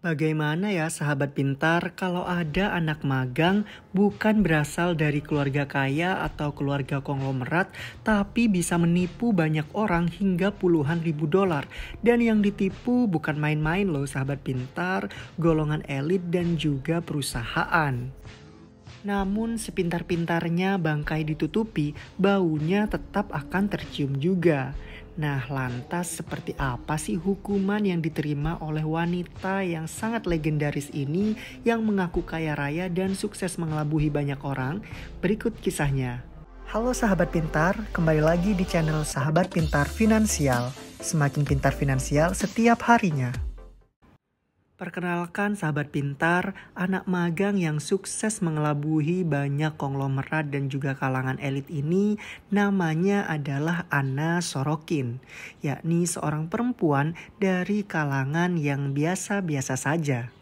Bagaimana ya sahabat pintar kalau ada anak magang bukan berasal dari keluarga kaya atau keluarga konglomerat tapi bisa menipu banyak orang hingga puluhan ribu dolar. Dan yang ditipu bukan main-main loh sahabat pintar, golongan elit dan juga perusahaan. Namun sepintar-pintarnya bangkai ditutupi, baunya tetap akan tercium juga. Nah, lantas seperti apa sih hukuman yang diterima oleh wanita yang sangat legendaris ini yang mengaku kaya raya dan sukses mengelabuhi banyak orang? Berikut kisahnya. Halo sahabat pintar, kembali lagi di channel Sahabat Pintar Finansial. Semakin pintar finansial setiap harinya. Perkenalkan sahabat pintar, anak magang yang sukses mengelabuhi banyak konglomerat dan juga kalangan elit ini namanya adalah Anna Sorokin, yakni seorang perempuan dari kalangan yang biasa-biasa saja.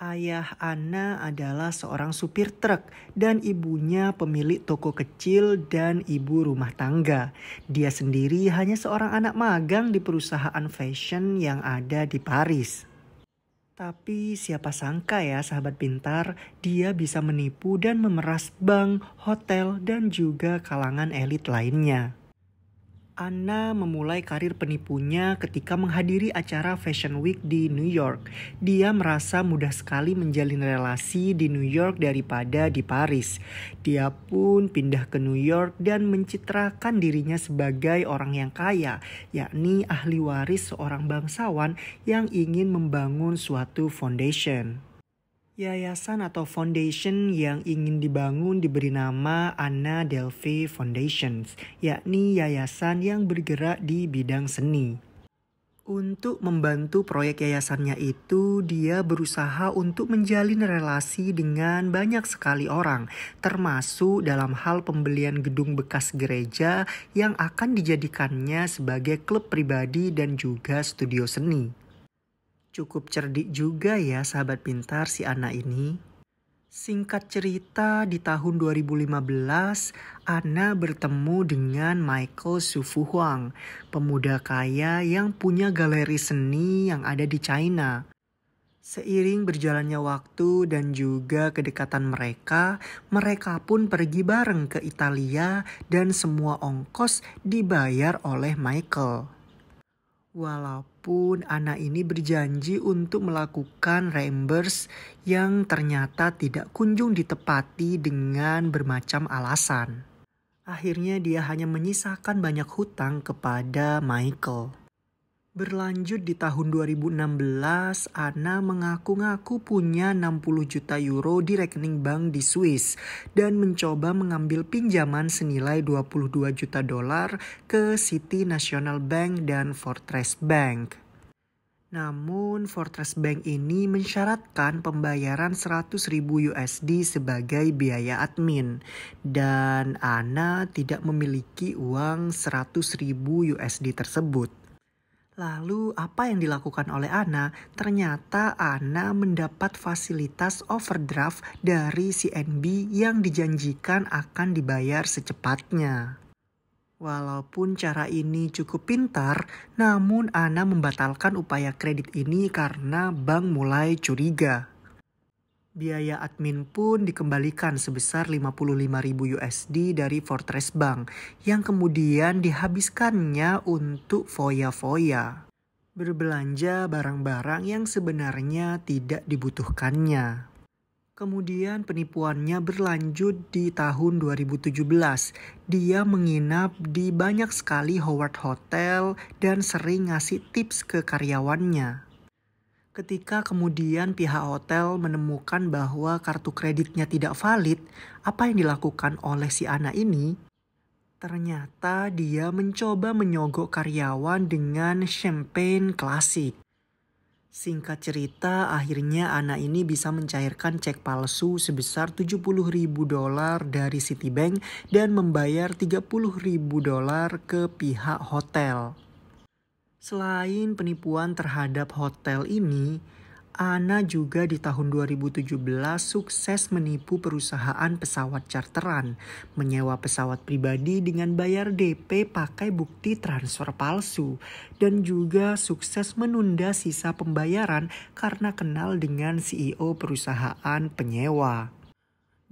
Ayah Anna adalah seorang supir truk dan ibunya pemilik toko kecil dan ibu rumah tangga. Dia sendiri hanya seorang anak magang di perusahaan fashion yang ada di Paris. Tapi siapa sangka ya sahabat pintar, dia bisa menipu dan memeras bank, hotel, dan juga kalangan elit lainnya. Anna memulai karir penipunya ketika menghadiri acara Fashion Week di New York. Dia merasa mudah sekali menjalin relasi di New York daripada di Paris. Dia pun pindah ke New York dan mencitrakan dirinya sebagai orang yang kaya, yakni ahli waris seorang bangsawan yang ingin membangun suatu foundation. Yayasan atau foundation yang ingin dibangun diberi nama Anna Delphi Foundations, yakni yayasan yang bergerak di bidang seni. Untuk membantu proyek yayasannya itu, dia berusaha untuk menjalin relasi dengan banyak sekali orang, termasuk dalam hal pembelian gedung bekas gereja yang akan dijadikannya sebagai klub pribadi dan juga studio seni. Cukup cerdik juga ya sahabat pintar si Ana ini. Singkat cerita, di tahun 2015, Ana bertemu dengan Michael Huang, pemuda kaya yang punya galeri seni yang ada di China. Seiring berjalannya waktu dan juga kedekatan mereka, mereka pun pergi bareng ke Italia dan semua ongkos dibayar oleh Michael. Walaupun pun anak ini berjanji untuk melakukan reimburse yang ternyata tidak kunjung ditepati dengan bermacam alasan. Akhirnya dia hanya menyisakan banyak hutang kepada Michael. Berlanjut di tahun 2016, Ana mengaku-ngaku punya 60 juta euro di rekening bank di Swiss dan mencoba mengambil pinjaman senilai 22 juta dolar ke City National Bank dan Fortress Bank. Namun, Fortress Bank ini mensyaratkan pembayaran 100 ribu USD sebagai biaya admin dan Ana tidak memiliki uang 100 ribu USD tersebut. Lalu apa yang dilakukan oleh Ana? Ternyata Ana mendapat fasilitas overdraft dari CNB yang dijanjikan akan dibayar secepatnya. Walaupun cara ini cukup pintar, namun Ana membatalkan upaya kredit ini karena bank mulai curiga. Biaya admin pun dikembalikan sebesar 55.000 USD dari Fortress Bank yang kemudian dihabiskannya untuk foya-foya. Berbelanja barang-barang yang sebenarnya tidak dibutuhkannya. Kemudian penipuannya berlanjut di tahun 2017. Dia menginap di banyak sekali Howard Hotel dan sering ngasih tips ke karyawannya. Ketika kemudian pihak hotel menemukan bahwa kartu kreditnya tidak valid, apa yang dilakukan oleh si anak ini? Ternyata dia mencoba menyogok karyawan dengan champagne klasik. Singkat cerita, akhirnya anak ini bisa mencairkan cek palsu sebesar 70 ribu dolar dari Citibank dan membayar 30 ribu dolar ke pihak hotel. Selain penipuan terhadap hotel ini, Ana juga di tahun 2017 sukses menipu perusahaan pesawat charteran, menyewa pesawat pribadi dengan bayar DP pakai bukti transfer palsu, dan juga sukses menunda sisa pembayaran karena kenal dengan CEO perusahaan penyewa.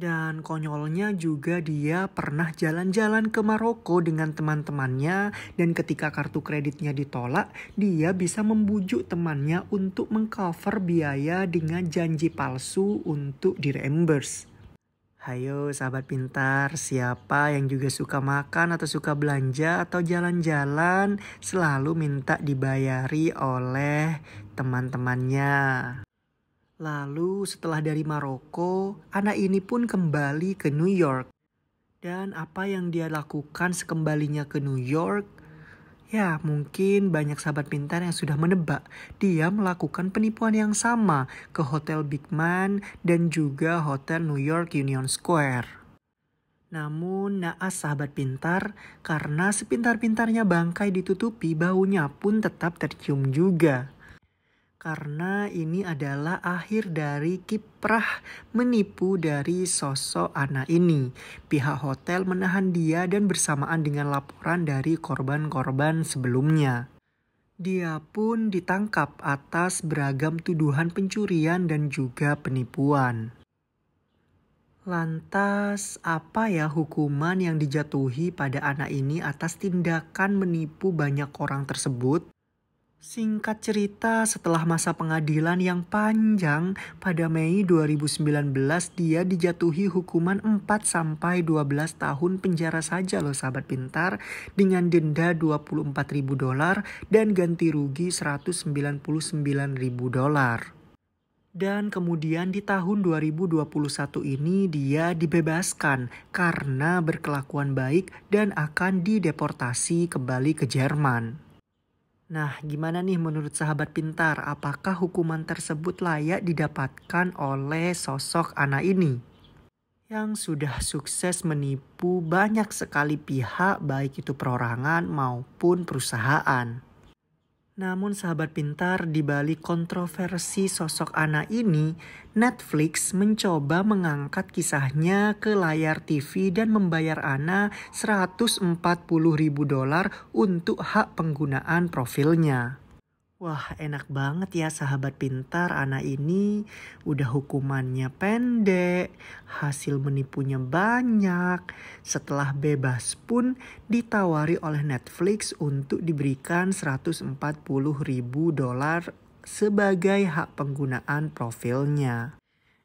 Dan konyolnya juga dia pernah jalan-jalan ke Maroko dengan teman-temannya dan ketika kartu kreditnya ditolak, dia bisa membujuk temannya untuk mengcover biaya dengan janji palsu untuk di reimburse. Hayo sahabat pintar, siapa yang juga suka makan atau suka belanja atau jalan-jalan selalu minta dibayari oleh teman-temannya. Lalu setelah dari Maroko, anak ini pun kembali ke New York. Dan apa yang dia lakukan sekembalinya ke New York? Ya, mungkin banyak sahabat pintar yang sudah menebak. Dia melakukan penipuan yang sama ke Hotel Big Man dan juga Hotel New York Union Square. Namun naas sahabat pintar karena sepintar-pintarnya bangkai ditutupi baunya pun tetap tercium juga karena ini adalah akhir dari kiprah menipu dari sosok anak ini. Pihak hotel menahan dia dan bersamaan dengan laporan dari korban-korban sebelumnya. Dia pun ditangkap atas beragam tuduhan pencurian dan juga penipuan. Lantas, apa ya hukuman yang dijatuhi pada anak ini atas tindakan menipu banyak orang tersebut? Singkat cerita, setelah masa pengadilan yang panjang, pada Mei 2019 dia dijatuhi hukuman 4 sampai 12 tahun penjara saja loh sahabat pintar dengan denda 24.000 dolar dan ganti rugi 199.000 dolar. Dan kemudian di tahun 2021 ini dia dibebaskan karena berkelakuan baik dan akan dideportasi kembali ke Jerman. Nah, gimana nih menurut sahabat pintar? Apakah hukuman tersebut layak didapatkan oleh sosok anak ini? Yang sudah sukses menipu banyak sekali pihak, baik itu perorangan maupun perusahaan. Namun sahabat pintar di balik kontroversi sosok Ana ini, Netflix mencoba mengangkat kisahnya ke layar TV dan membayar Ana 140 ribu dolar untuk hak penggunaan profilnya. Wah enak banget ya sahabat pintar anak ini udah hukumannya pendek, hasil menipunya banyak. Setelah bebas pun ditawari oleh Netflix untuk diberikan 140 ribu dolar sebagai hak penggunaan profilnya.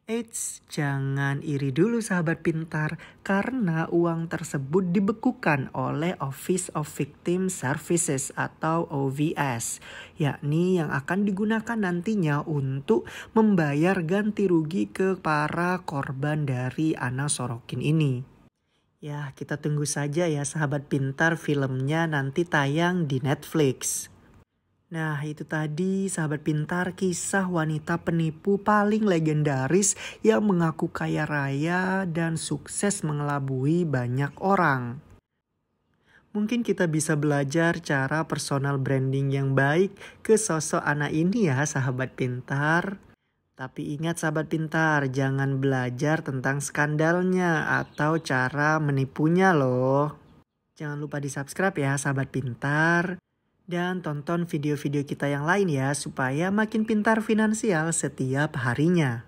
Eits, jangan iri dulu sahabat pintar karena uang tersebut dibekukan oleh Office of Victim Services atau OVS, yakni yang akan digunakan nantinya untuk membayar ganti rugi ke para korban dari Ana Sorokin ini. Ya, kita tunggu saja ya sahabat pintar filmnya nanti tayang di Netflix. Nah, itu tadi sahabat pintar kisah wanita penipu paling legendaris yang mengaku kaya raya dan sukses mengelabui banyak orang. Mungkin kita bisa belajar cara personal branding yang baik ke sosok anak ini ya sahabat pintar. Tapi ingat sahabat pintar, jangan belajar tentang skandalnya atau cara menipunya loh. Jangan lupa di subscribe ya sahabat pintar. Dan tonton video-video kita yang lain ya supaya makin pintar finansial setiap harinya.